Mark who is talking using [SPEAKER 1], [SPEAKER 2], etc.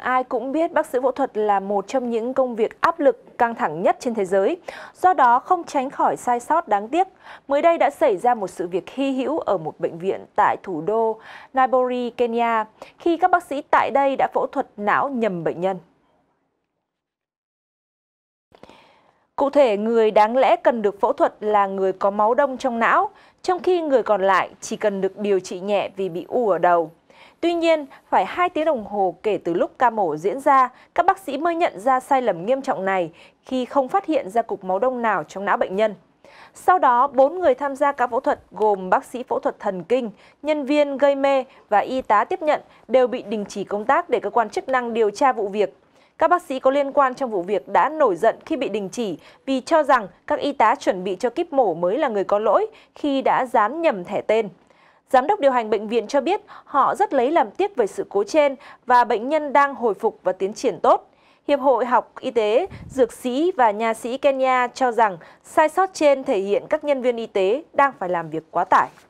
[SPEAKER 1] Ai cũng biết bác sĩ phẫu thuật là một trong những công việc áp lực căng thẳng nhất trên thế giới, do đó không tránh khỏi sai sót đáng tiếc. Mới đây đã xảy ra một sự việc hy hữu ở một bệnh viện tại thủ đô Nairobi, Kenya, khi các bác sĩ tại đây đã phẫu thuật não nhầm bệnh nhân. Cụ thể, người đáng lẽ cần được phẫu thuật là người có máu đông trong não, trong khi người còn lại chỉ cần được điều trị nhẹ vì bị u ở đầu. Tuy nhiên, phải 2 tiếng đồng hồ kể từ lúc ca mổ diễn ra, các bác sĩ mới nhận ra sai lầm nghiêm trọng này khi không phát hiện ra cục máu đông nào trong não bệnh nhân. Sau đó, 4 người tham gia ca phẫu thuật gồm bác sĩ phẫu thuật thần kinh, nhân viên gây mê và y tá tiếp nhận đều bị đình chỉ công tác để cơ quan chức năng điều tra vụ việc. Các bác sĩ có liên quan trong vụ việc đã nổi giận khi bị đình chỉ vì cho rằng các y tá chuẩn bị cho kíp mổ mới là người có lỗi khi đã dán nhầm thẻ tên. Giám đốc điều hành bệnh viện cho biết họ rất lấy làm tiếc về sự cố trên và bệnh nhân đang hồi phục và tiến triển tốt. Hiệp hội học y tế, dược sĩ và nhà sĩ Kenya cho rằng sai sót trên thể hiện các nhân viên y tế đang phải làm việc quá tải.